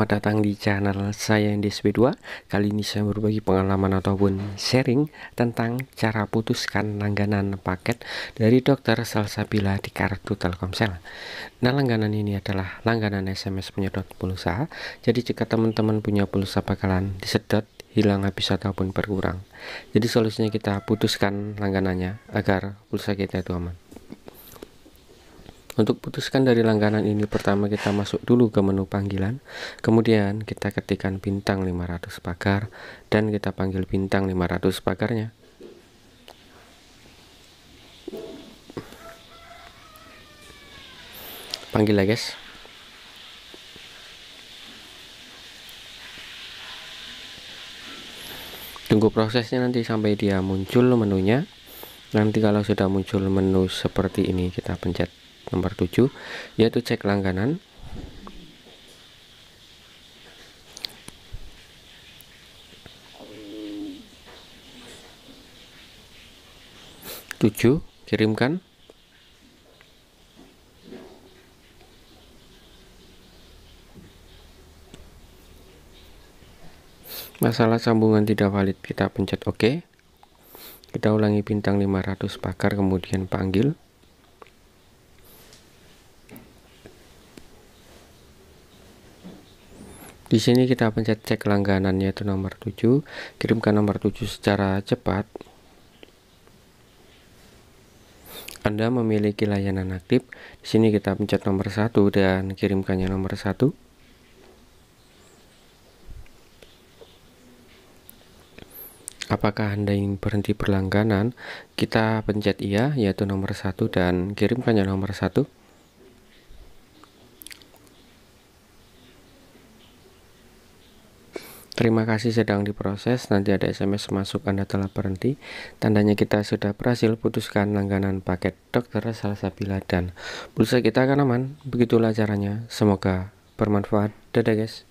Selamat datang di channel saya yang DSP2 Kali ini saya berbagi pengalaman ataupun sharing tentang cara putuskan langganan paket dari dokter Salsabila di kartu Telkomsel Nah langganan ini adalah langganan SMS penyedot pulsa Jadi jika teman-teman punya pulsa bakalan disedot hilang habis ataupun berkurang Jadi solusinya kita putuskan langganannya agar pulsa kita itu aman untuk putuskan dari langganan ini pertama kita masuk dulu ke menu panggilan Kemudian kita ketikkan bintang 500 pagar Dan kita panggil bintang 500 pagarnya Panggil lagi guys Tunggu prosesnya nanti sampai dia muncul menunya Nanti kalau sudah muncul menu seperti ini kita pencet nomor 7 yaitu cek langganan tujuh kirimkan masalah sambungan tidak valid kita pencet OK kita ulangi bintang 500 pakar kemudian panggil Di sini kita pencet cek langganannya itu nomor 7, kirimkan nomor 7 secara cepat. Anda memiliki layanan aktif. Di sini kita pencet nomor 1 dan kirimkannya nomor 1. Apakah Anda ingin berhenti berlangganan? Kita pencet iya yaitu nomor 1 dan kirimkannya nomor 1. Terima kasih sedang diproses, nanti ada SMS masuk Anda telah berhenti. Tandanya kita sudah berhasil putuskan langganan paket dokter Salsabila dan pulsa kita akan aman. Begitulah caranya, semoga bermanfaat. Dadah guys.